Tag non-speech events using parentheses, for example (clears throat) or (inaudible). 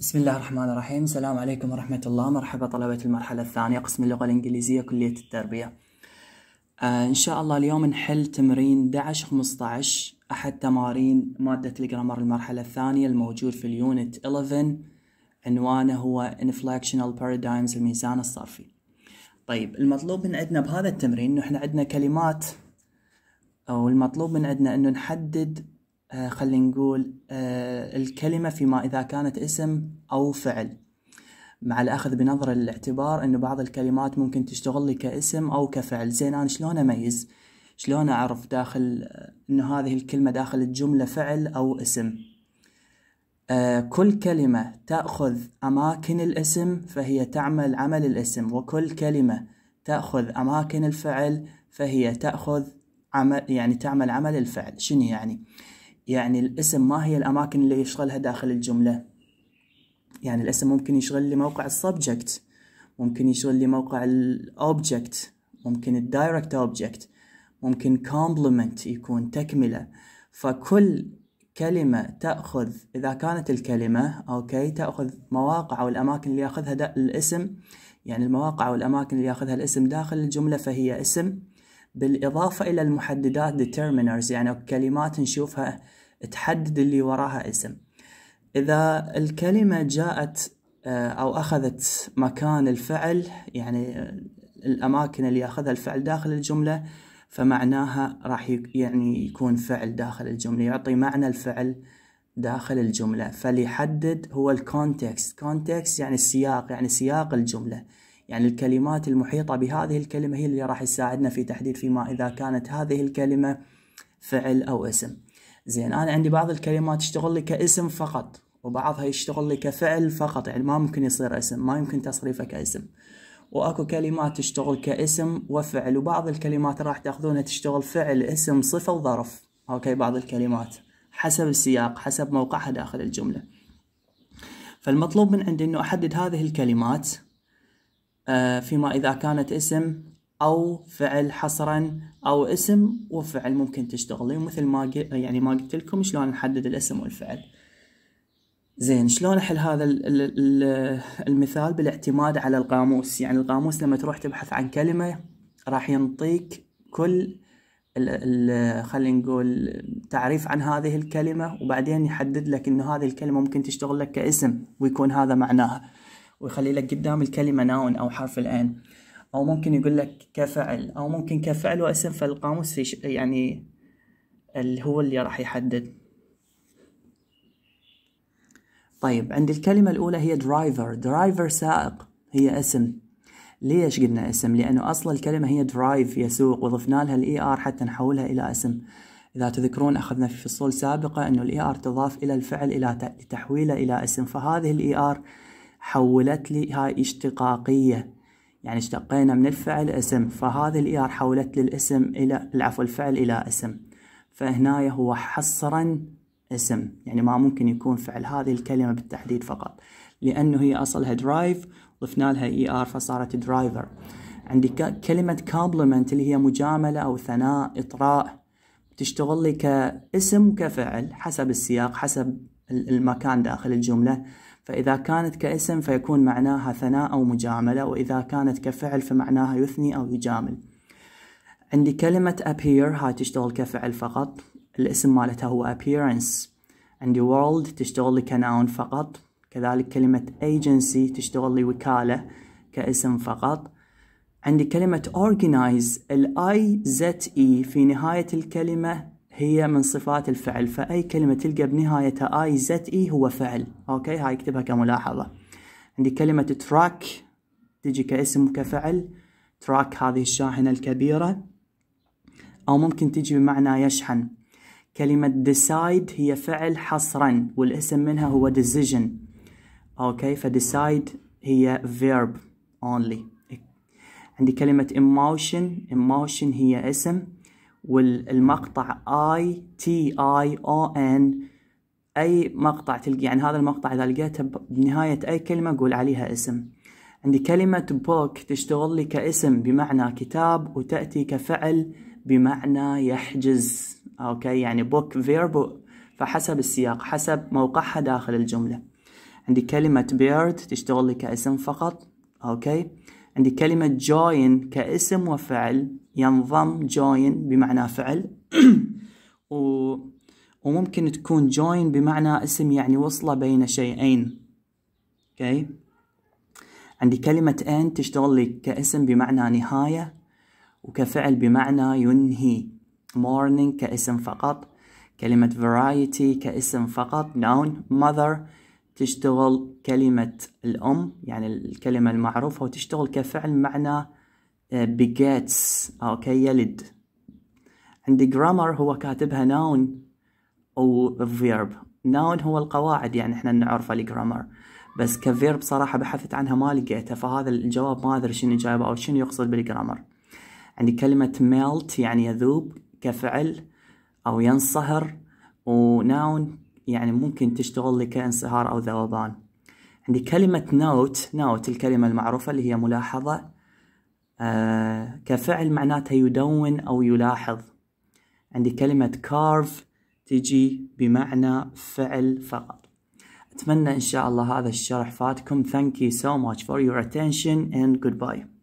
بسم الله الرحمن الرحيم السلام عليكم ورحمة الله مرحبا طلبة المرحلة الثانية قسم اللغة الإنجليزية كلية التربية آه إن شاء الله اليوم نحل تمرين 11-15 أحد تمارين مادة الجرامر المرحلة الثانية الموجود في اليونت 11 عنوانه هو Inflectional Paradigms الميزان الصرفي طيب المطلوب من عندنا بهذا التمرين إنه إحنا عندنا كلمات أو المطلوب من عندنا إنه نحدد آه، خلينا نقول آه، الكلمة فيما إذا كانت اسم أو فعل مع الأخذ بنظر الاعتبار أنه بعض الكلمات ممكن تشتغل لي كاسم أو كفعل زين أنا شلون أميز شلون أعرف داخل آه، أنه هذه الكلمة داخل الجملة فعل أو اسم كل كلمة تأخذ أماكن الاسم فهي تعمل عمل الاسم وكل كلمة تأخذ أماكن الفعل فهي تأخذ عمل يعني تعمل عمل الفعل شنو يعني؟ يعني الاسم ما هي الأماكن اللي يشغلها داخل الجملة يعني الاسم ممكن يشغل لي موقع السبجكت ممكن يشغل لي موقع الأوبجكت ممكن الدايركت أوبجكت ممكن كومبلمنت يكون تكملة فكل كلمة تأخذ إذا كانت الكلمة أوكي تأخذ مواقع أو الأماكن اللي يأخذها الاسم يعني المواقع أو الأماكن اللي يأخذها الاسم داخل الجملة فهي اسم بالإضافة إلى المحددات determiners يعني كلمات نشوفها تحدد اللي وراها اسم إذا الكلمة جاءت آه، أو أخذت مكان الفعل يعني الأماكن اللي يأخذها الفعل داخل الجملة فمعناها راح يعني يكون فعل داخل الجملة يعطي معنى الفعل داخل الجملة فليحدد هو الكونتكست كونتكست يعني السياق يعني سياق الجملة يعني الكلمات المحيطة بهذه الكلمة هي اللي راح تساعدنا في تحديد فيما إذا كانت هذه الكلمة فعل أو اسم زين أنا عندي بعض الكلمات تشتغل لي كاسم فقط وبعضها يشتغل لي كفعل فقط يعني ما ممكن يصير اسم ما يمكن تصريفه كاسم واكو كلمات تشتغل كاسم وفعل وبعض الكلمات راح تاخذونها تشتغل فعل اسم صفة وظرف اوكي بعض الكلمات حسب السياق حسب موقعها داخل الجملة فالمطلوب من عندي انه احدد هذه الكلمات آه، فيما إذا كانت اسم أو فعل حصرا أو اسم وفعل ممكن تشتغلين يعني مثل ما يعني ما قلت لكم شلون نحدد الاسم والفعل زين شلون احل هذا المثال بالاعتماد على القاموس يعني القاموس لما تروح تبحث عن كلمة راح ينطيك كل خلينا نقول تعريف عن هذه الكلمة وبعدين يحدد لك انه هذه الكلمة ممكن تشتغل لك كاسم ويكون هذا معناها ويخلي لك قدام الكلمة ناون أو حرف الآن أو ممكن يقول لك كفعل أو ممكن كفعل واسم فالقاموس في يعني اللي هو اللي راح يحدد طيب عند الكلمة الأولى هي درايفر درايفر سائق هي اسم ليش قلنا اسم لأنه أصل الكلمة هي درايف يسوق وضفنا لها الإي آر e حتى نحولها إلى اسم إذا تذكرون أخذنا في فصول سابقة أنه الإي آر e تضاف إلى الفعل إلى لتحويله إلى اسم فهذه الإي آر e حولت لي هاي اشتقاقية يعني اشتقينا من الفعل اسم فهذه ار حولت لي الاسم إلى العفو الفعل إلى اسم فهنا هو حصرا اسم يعني ما ممكن يكون فعل هذه الكلمة بالتحديد فقط لأنه هي أصلها درايف ضفنا لها اي ار فصارت درايفر عندي كلمة كومبلمنت اللي هي مجاملة أو ثناء إطراء تشتغل لي كاسم وكفعل حسب السياق حسب المكان داخل الجملة فإذا كانت كاسم فيكون معناها ثناء أو مجاملة وإذا كانت كفعل فمعناها يثني أو يجامل عندي كلمة appear هاي تشتغل كفعل فقط الاسم مالتها هو appearance عندي world تشتغل لي كناون فقط كذلك كلمة agency تشتغل لي وكالة كاسم فقط عندي كلمة organize ال I Z E في نهاية الكلمة هي من صفات الفعل فأي كلمة تلقى بنهاية اي زت اي هو فعل اوكي هاي اكتبها كملاحظة عندي كلمة تراك تجي كاسم كفعل تراك هذه الشاحنة الكبيرة أو ممكن تجي بمعنى يشحن كلمة decide هي فعل حصرا والاسم منها هو decision اوكي فديسايد هي verb only عندي كلمة emotion emotion هي اسم والمقطع اي تي اي او ان اي مقطع تلقى يعني هذا المقطع اذا لقيته بنهايه اي كلمه قول عليها اسم عندي كلمه بوك تشتغل لي كاسم بمعنى كتاب وتاتي كفعل بمعنى يحجز اوكي يعني بوك فيرب فحسب السياق حسب موقعها داخل الجمله عندي كلمه بيرد تشتغل لي كاسم فقط اوكي عندي كلمة join كاسم وفعل ينضم join بمعنى فعل (clears throat) و... وممكن تكون join بمعنى اسم يعني وصلة بين شيئين اوكي okay. عندي كلمة end تشتغل لي كاسم بمعنى نهاية وكفعل بمعنى ينهي morning كاسم فقط كلمة variety كاسم فقط noun mother تشتغل كلمة الأم يعني الكلمة المعروفة وتشتغل كفعل معنى آه، begets أوكي يلد عندي grammar هو كاتبها noun أو verb noun هو القواعد يعني احنا نعرفها الجرامر بس كفيرب صراحة بحثت عنها ما لقيتها فهذا الجواب ما أدري شنو جايبه أو شنو يقصد بالجرامر عندي كلمة melt يعني يذوب كفعل أو ينصهر وناون يعني ممكن تشتغل لي كانصهار أو ذوبان عندي كلمة نوت نوت الكلمة المعروفة اللي هي ملاحظة آه كفعل معناتها يدون أو يلاحظ عندي كلمة كارف تجي بمعنى فعل فقط أتمنى إن شاء الله هذا الشرح فاتكم Thank you so much for your attention and goodbye